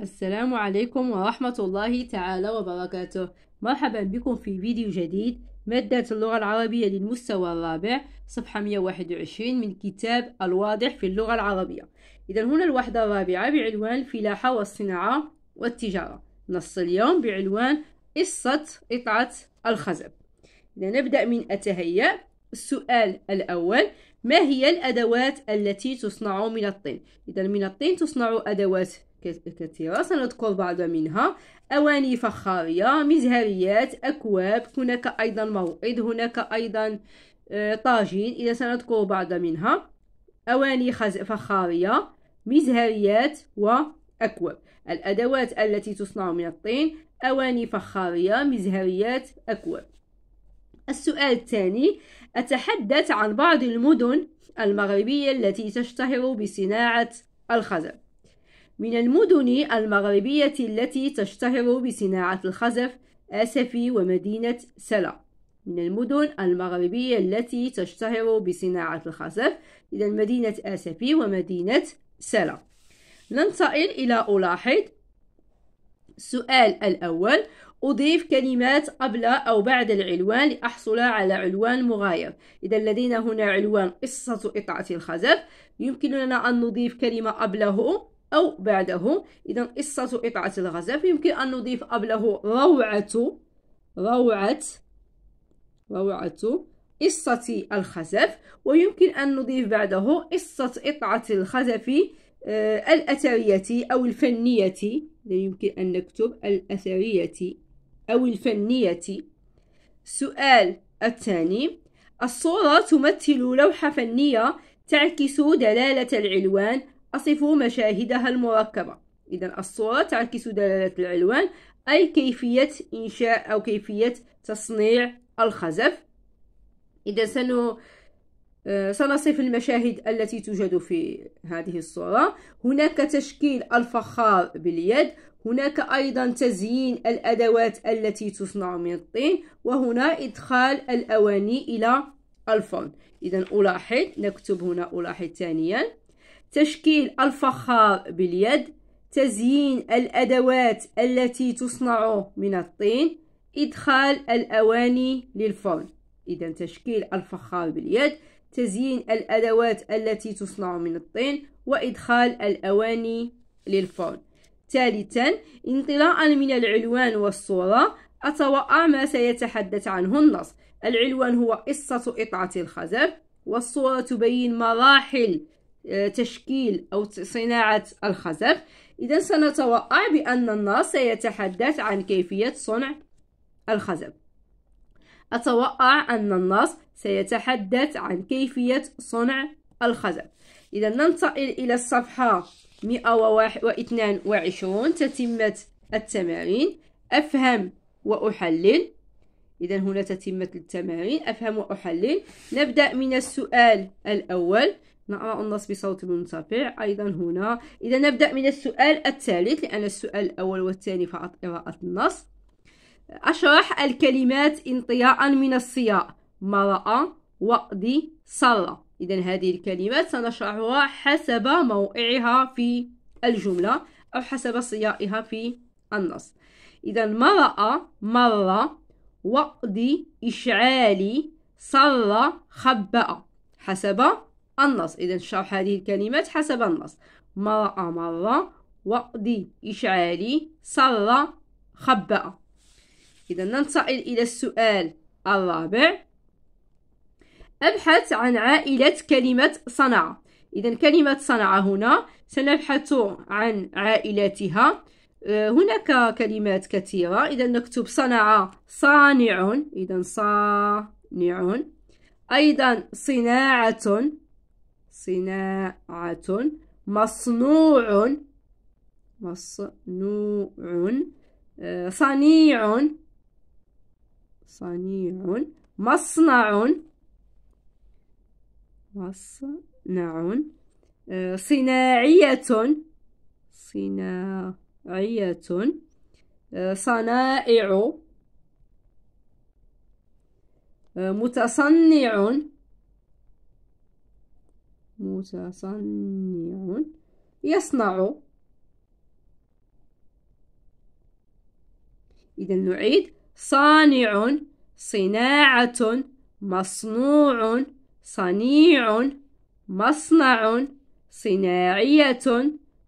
السلام عليكم ورحمة الله تعالى وبركاته مرحبا بكم في فيديو جديد مادة اللغة العربية للمستوى الرابع صفحة 121 من كتاب الواضح في اللغة العربية إذا هنا الوحدة الرابعة بعنوان الفلاحة والصناعة والتجارة نص اليوم بعنوان قصة قطعة الخزب إذا نبدأ من أتهيأ السؤال الأول ما هي الأدوات التي تصنع من الطين؟ إذا من الطين تصنع أدوات كثيرة سنذكر بعض منها أواني فخارية مزهريات أكواب هناك أيضا موعد هناك أيضا آه، طاجين إذا سنذكر بعض منها أواني فخارية مزهريات وأكواب الأدوات التي تصنع من الطين أواني فخارية مزهريات أكواب السؤال الثاني أتحدث عن بعض المدن المغربية التي تشتهر بصناعة الخزف من المدن المغربية التي تشتهر بصناعة الخزف آسفي ومدينة سلا من المدن المغربية التي تشتهر بصناعة الخزف إلى مدينة آسفي ومدينة سلا ننتقل إلى ألاحظ السؤال الأول أضيف كلمات قبل أو بعد العلوان لأحصل على علوان مغاير إذا لدينا هنا علوان قصة إطعة الخزف يمكننا أن نضيف كلمة قبله أو بعده إذا قصة قطعة الغزال يمكن أن نضيف قبله روعة روعة روعة قصة الخزف ويمكن أن نضيف بعده قصة قطعة الخزف آه، الأثرية أو الفنية يمكن أن نكتب الأثرية أو الفنية السؤال الثاني الصورة تمثل لوحة فنية تعكس دلالة العلوان أصف مشاهدها المركبة إذا الصورة تعكس دلالة العلوان أي كيفية إنشاء أو كيفية تصنيع الخزف إذا سنو آه، سنصف المشاهد التي توجد في هذه الصورة هناك تشكيل الفخار باليد هناك أيضا تزيين الأدوات التي تصنع من الطين وهنا إدخال الأواني إلى الفرن إذا ألاحظ نكتب هنا ألاحظ ثانيا تشكيل الفخار باليد تزيين الأدوات التي تصنع من الطين إدخال الأواني للفرن إذا تشكيل الفخار باليد تزيين الأدوات التي تصنع من الطين وإدخال الأواني للفرن ثالثا انطلاقا من العلوان والصورة أتوقع ما سيتحدث عنه النص العلوان هو قصة قطعة الخزف والصورة تبين مراحل تشكيل أو صناعة الخزف إذا سنتوقع بأن النص سيتحدث عن كيفية صنع الخزف أتوقع أن النص سيتحدث عن كيفية صنع الخزف إذا ننتقل إلى الصفحة 122 تتمة التمارين أفهم وأحلل إذا هنا تتمة التمارين أفهم وأحلل نبدأ من السؤال الأول نقرأ نعم، النص أه، بصوت منتفع أيضا هنا إذا نبدأ من السؤال الثالث لأن السؤال الأول والثاني فقط قراءة النص أشرح الكلمات انطياء من السياق مرأة وقضي صلى إذا هذه الكلمات سنشرحها حسب موقعها في الجملة أو حسب سياقها في النص إذا مرأة مرة وقضي إشعالي صلى خبأ حسب النص إذا نشرح هذه الكلمات حسب النص مرأ مرة وقدي إشعالي سر خبأ إذا ننتقل إلى السؤال الرابع أبحث عن عائلة كلمة صنع إذا كلمة صنع هنا سنبحث عن عائلتها آه، هناك كلمات كثيرة إذا نكتب صنع صانع إذا صانع أيضا صناعة صناعة مصنوع مصنوع صنيع صنيع مصنع مصنع صناعية صناعية صنائع متصنع متصنع يصنع إذا نعيد صانع صناعة مصنوع صنيع مصنع صناعية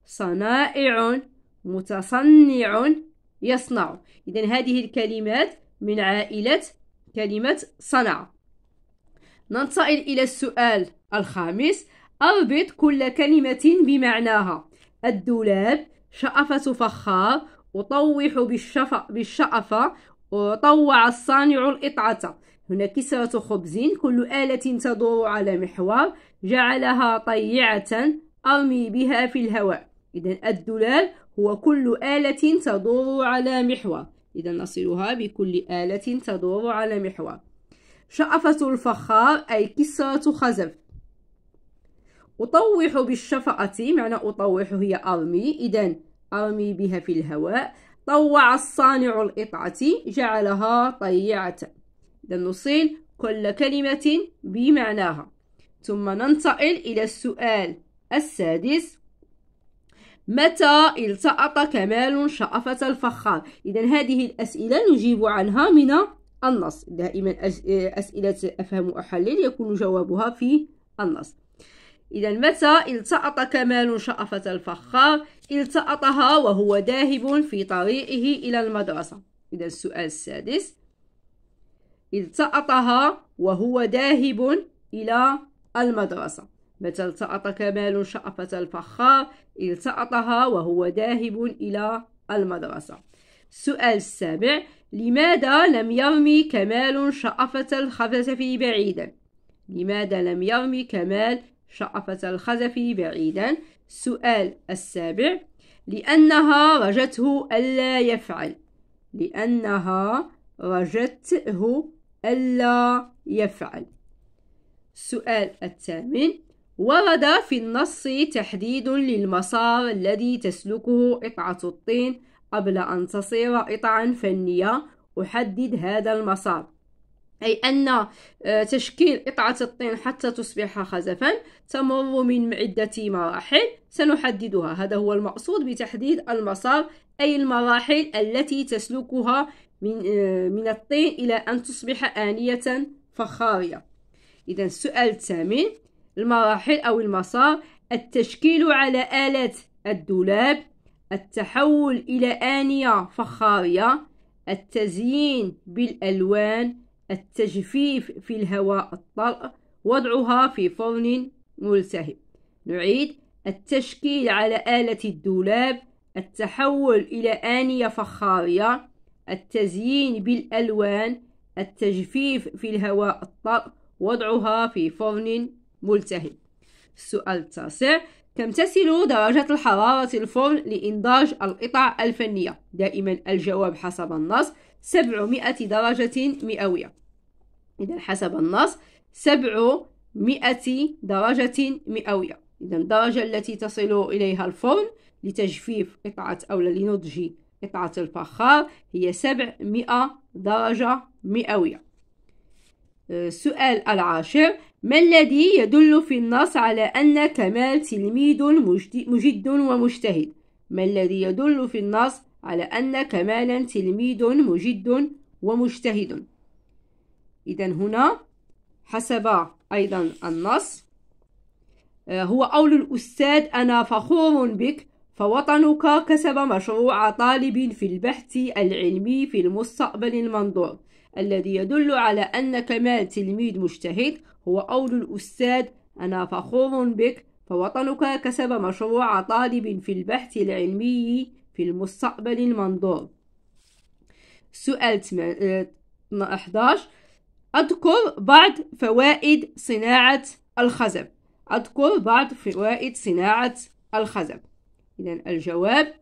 صنائع متصنع يصنع إذا هذه الكلمات من عائلة كلمة صنع ننتقل إلى السؤال الخامس أربط كل كلمة بمعناها الدولاب شأفة فخار أطوح بالشفا بالشأفة طوع الصانع القطعة هنا كسرة خبز كل آلة تدور على محور جعلها طيعة أرمي بها في الهواء إذا الدولاب هو كل آلة تدور على محور إذا نصلها بكل آلة تدور على محور شأفة الفخار أي كسرة خزف أطوح بالشفقة معنى أطوح هي أرمي إذا أرمي بها في الهواء طوع الصانع القطعة جعلها طيعة إذا نصل كل كلمة بمعناها ثم ننتقل إلى السؤال السادس متى التقط كمال شقفة الفخار إذا هذه الأسئلة نجيب عنها من النص دائما أسئلة أفهم وأحلل يكون جوابها في النص إذا متى التأط كمال شأفة الفخار التأطها وهو ذاهب في طريقه إلى المدرسة إذا السؤال السادس التأطها وهو ذاهب إلى المدرسة متى التأط كمال شأفة الفخار التأطها وهو ذاهب إلى المدرسة السؤال السابع لماذا لم يرمي كمال شأفة الخفة في بعيدا لماذا لم يرمي كمال شقفة الخزفي بعيدا السؤال السابع لأنها رجته ألا يفعل لأنها رجته ألا يفعل السؤال الثامن ورد في النص تحديد للمسار الذي تسلكه قطعة الطين قبل أن تصير قطعا فنية أحدد هذا المسار أي أن آه، تشكيل قطعة الطين حتى تصبح خزفا تمر من عدة مراحل سنحددها هذا هو المقصود بتحديد المسار أي المراحل التي تسلكها من, آه، من الطين إلى أن تصبح آنية فخارية إذا السؤال الثامن المراحل أو المسار التشكيل على آلة الدولاب التحول إلى آنية فخارية التزيين بالألوان التجفيف في الهواء الطلق وضعها في فرن ملتهب نعيد التشكيل على آلة الدولاب التحول إلى آنية فخارية التزيين بالألوان التجفيف في الهواء الطلق وضعها في فرن ملتهب السؤال التاسع كم تصل درجة الحرارة الفرن لإنضاج القطع الفنية؟ دائما الجواب حسب النص سبعمائة درجة مئوية إذا حسب النص سبعمائة درجة مئوية إذا الدرجة التي تصل إليها الفرن لتجفيف قطعة أو لنضج قطعة الفخار هي 700 درجة مئوية السؤال آه، العاشر ما الذي يدل في النص على أن كمال تلميذ مجد ومجتهد ما الذي يدل في النص على أن كمالا تلميذ مجد ومجتهد إذا هنا حسب أيضا النص آه، هو قول الأستاذ أنا فخور بك فوطنك كسب مشروع طالب في البحث العلمي في المستقبل المنظور الذي يدل على أن كمال تلميذ مجتهد هو قول الأستاذ أنا فخور بك فوطنك كسب مشروع طالب في البحث العلمي في المستقبل المنظور سؤال 11 أذكر بعض فوائد صناعة الخزف أذكر بعض فوائد صناعة الخزف إذا الجواب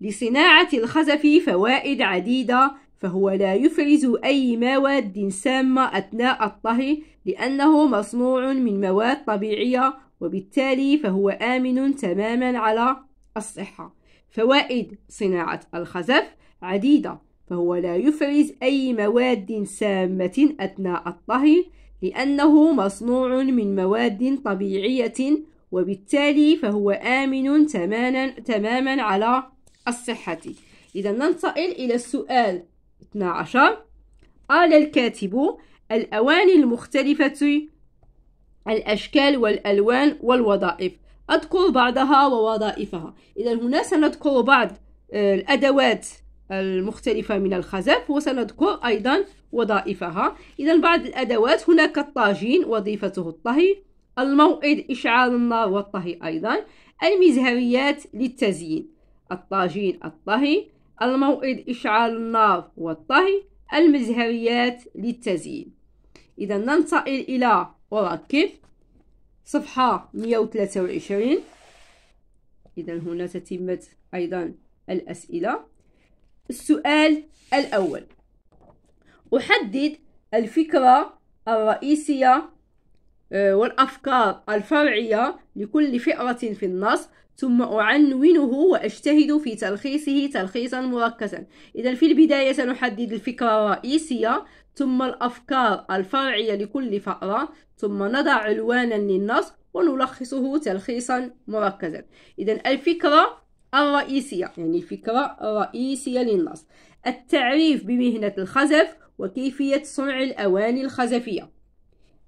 لصناعة الخزف فوائد عديدة فهو لا يفرز أي مواد سامة أثناء الطهي لأنه مصنوع من مواد طبيعية وبالتالي فهو آمن تماما على الصحة فوائد صناعة الخزف عديدة فهو لا يفرز أي مواد سامة أثناء الطهي لأنه مصنوع من مواد طبيعية وبالتالي فهو آمن تماما, تماما على الصحة إذا ننتقل إلى السؤال 12 قال الكاتب الأواني المختلفة الأشكال والألوان والوظائف أذكر بعضها ووظائفها إذا هنا سنذكر بعض آه، الأدوات المختلفة من الخزف وسنذكر أيضا وظائفها إذا بعض الأدوات هناك الطاجين وظيفته الطهي الموئد إشعال النار والطهي أيضا المزهريات للتزيين الطاجين الطهي الموئد إشعال النار والطهي المزهريات للتزيين إذا ننتقل إلى أركب صفحة 123 إذا هنا تتمة أيضا الأسئلة السؤال الأول أحدد الفكرة الرئيسية آه، والأفكار الفرعية لكل فئرة في النص ثم أعنونه وأجتهد في تلخيصه تلخيصا مركزا إذا في البداية سنحدد الفكرة الرئيسية ثم الأفكار الفرعية لكل فقرة ثم نضع عنوانا للنص ونلخصه تلخيصا مركزا إذا الفكرة الرئيسية يعني الفكرة الرئيسية للنص التعريف بمهنة الخزف وكيفية صنع الأواني الخزفية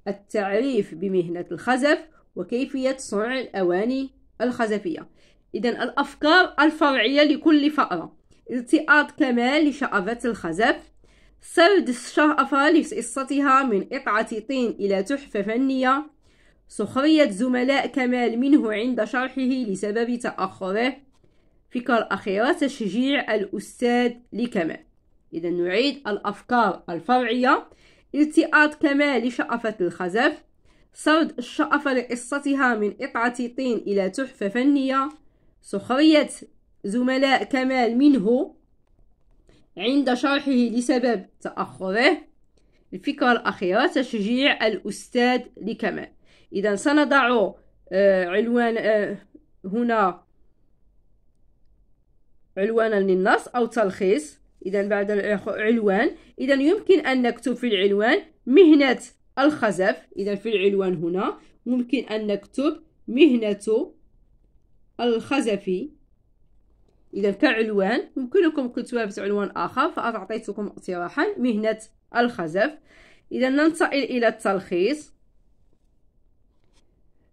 التعريف بمهنة الخزف وكيفية صنع الأواني الخزفية إذا الأفكار الفرعية لكل فقرة التئاط كمال لشعبة الخزف سرد الشرأفة لقصتها من قطعة طين إلى تحفة فنية سخرية زملاء كمال منه عند شرحه لسبب تأخره فكر أخيرة تشجيع الأستاذ لكمال إذا نعيد الأفكار الفرعية التئاط كمال لشأفة الخزف سرد الشأفة لقصتها من قطعة طين إلى تحفة فنية سخرية زملاء كمال منه عند شرحه لسبب تأخره الفكرة الأخيرة تشجيع الأستاذ لكمال إذا سنضع آه، عنوان آه، هنا عنوانا للنص أو تلخيص إذا بعد العنوان إذا يمكن أن نكتب في العنوان مهنة الخزف إذا في العنوان هنا ممكن أن نكتب مهنة الخزفي إذا كعنوان يمكنكم كتبها بعنوان آخر فأعطيتكم اقتراحا مهنة الخزف إذا ننتقل إلى التلخيص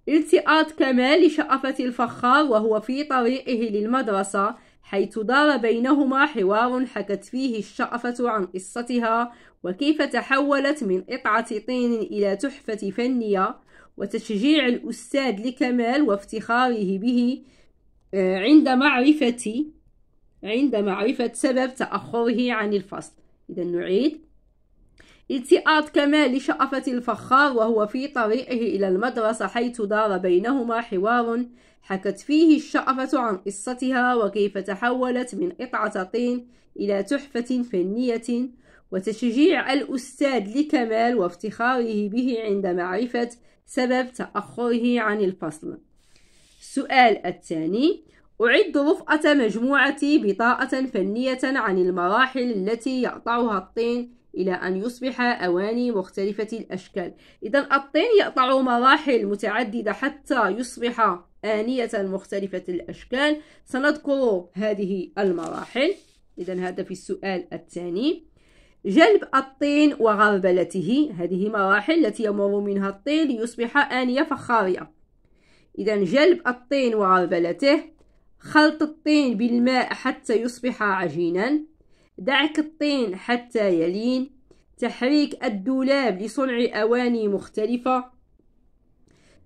التقاط كمال لشقفة الفخار وهو في طريقه للمدرسة حيث دار بينهما حوار حكت فيه الشقفة عن قصتها وكيف تحولت من قطعة طين إلى تحفة فنية وتشجيع الأستاذ لكمال وافتخاره به عند معرفة عند معرفة سبب تأخره عن الفصل إذا نعيد التئاط كمال لشقفة الفخار وهو في طريقه إلى المدرسة حيث دار بينهما حوار حكت فيه الشقفة عن قصتها وكيف تحولت من قطعة طين إلى تحفة فنية وتشجيع الأستاذ لكمال وافتخاره به عند معرفة سبب تأخره عن الفصل السؤال الثاني أعد رفقة مجموعتي بطاقة فنية عن المراحل التي يقطعها الطين إلى أن يصبح أواني مختلفة الأشكال إذا الطين يقطع مراحل متعددة حتى يصبح آنية مختلفة الأشكال سنذكر هذه المراحل إذا هذا في السؤال الثاني جلب الطين وغربلته هذه مراحل التي يمر منها الطين ليصبح آنية فخارية إذا جلب الطين وغلبلته خلط الطين بالماء حتى يصبح عجينا دعك الطين حتى يلين تحريك الدولاب لصنع أواني مختلفة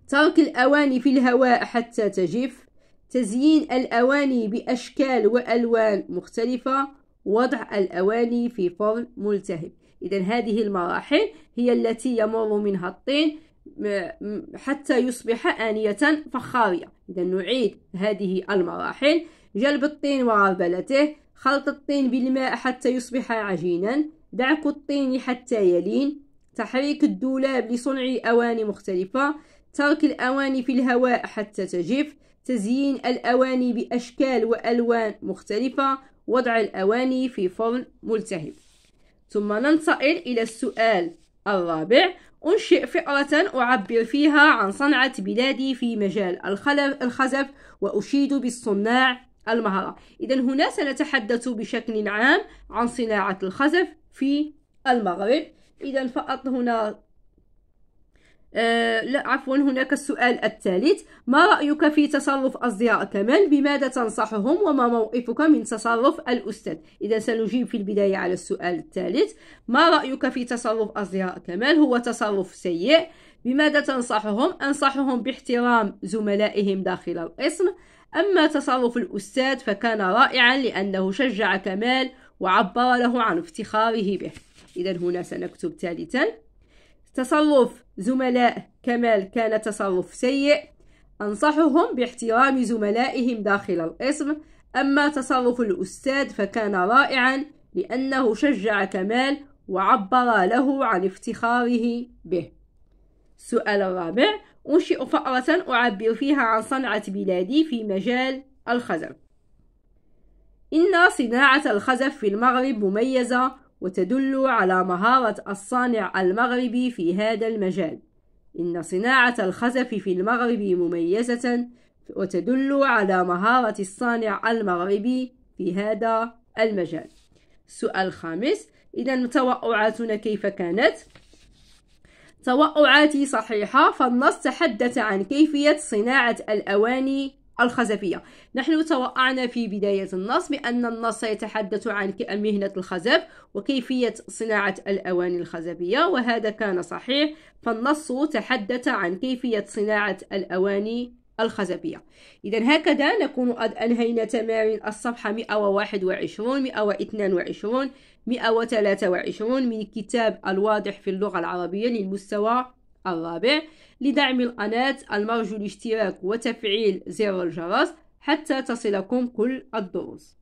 ترك الأواني في الهواء حتى تجف تزيين الأواني بأشكال وألوان مختلفة وضع الأواني في فرن ملتهب إذا هذه المراحل هي التي يمر منها الطين حتى يصبح آنية فخارية إذا نعيد هذه المراحل جلب الطين وغربلته خلط الطين بالماء حتى يصبح عجينا دعك الطين حتى يلين تحريك الدولاب لصنع أواني مختلفة ترك الأواني في الهواء حتى تجف تزيين الأواني بأشكال وألوان مختلفة وضع الأواني في فرن ملتهب ثم ننتقل إلى السؤال الرابع أنشئ فئرة أعبر فيها عن صنعة بلادي في مجال الخلف الخزف وأشيد بالصناع المهرة إذا هنا سنتحدث بشكل عام عن صناعة الخزف في المغرب إذا فقط هنا آه، لا عفوا هناك السؤال الثالث ما رأيك في تصرف أصدقاء كمال بماذا تنصحهم وما موقفك من تصرف الأستاذ إذا سنجيب في البداية على السؤال الثالث ما رأيك في تصرف أصدقاء كمال هو تصرف سيء بماذا تنصحهم أنصحهم باحترام زملائهم داخل القسم أما تصرف الأستاذ فكان رائعا لأنه شجع كمال وعبر له عن افتخاره به إذا هنا سنكتب ثالثا تصرف زملاء كمال كان تصرف سيء أنصحهم باحترام زملائهم داخل القسم أما تصرف الأستاذ فكان رائعا لأنه شجع كمال وعبر له عن افتخاره به السؤال الرابع أنشئ فأرة أعبر فيها عن صنعة بلادي في مجال الخزف إن صناعة الخزف في المغرب مميزة وتدل على مهارة الصانع المغربي في هذا المجال إن صناعة الخزف في المغرب مميزة وتدل على مهارة الصانع المغربي في هذا المجال السؤال الخامس إذا توقعاتنا كيف كانت؟ توقعاتي صحيحة فالنص تحدث عن كيفية صناعة الأواني الخزفية نحن توقعنا في بداية النص بأن النص يتحدث عن مهنة الخزف وكيفية صناعة الأواني الخزفية وهذا كان صحيح فالنص تحدث عن كيفية صناعة الأواني الخزفية إذا هكذا نكون قد أنهينا تمارين الصفحة 121 122 123 من كتاب الواضح في اللغة العربية للمستوى الرابع لدعم القناة المرجو الاشتراك وتفعيل زر الجرس حتى تصلكم كل الدروس